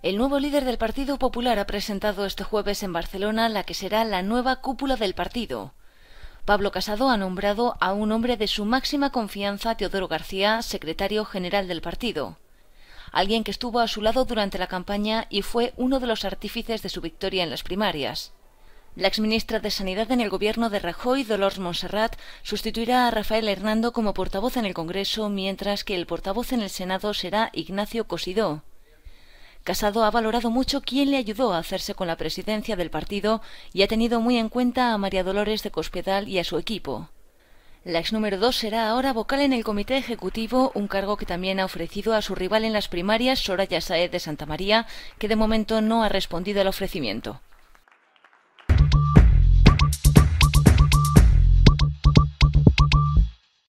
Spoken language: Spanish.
El nuevo líder del Partido Popular ha presentado este jueves en Barcelona la que será la nueva cúpula del partido. Pablo Casado ha nombrado a un hombre de su máxima confianza, Teodoro García, secretario general del partido. Alguien que estuvo a su lado durante la campaña y fue uno de los artífices de su victoria en las primarias. La exministra de Sanidad en el gobierno de Rajoy, Dolores Monserrat, sustituirá a Rafael Hernando como portavoz en el Congreso, mientras que el portavoz en el Senado será Ignacio Cosidó. Casado ha valorado mucho quién le ayudó a hacerse con la presidencia del partido y ha tenido muy en cuenta a María Dolores de Cospedal y a su equipo. La ex número dos será ahora vocal en el comité ejecutivo, un cargo que también ha ofrecido a su rival en las primarias, Soraya Saez de Santa María, que de momento no ha respondido al ofrecimiento.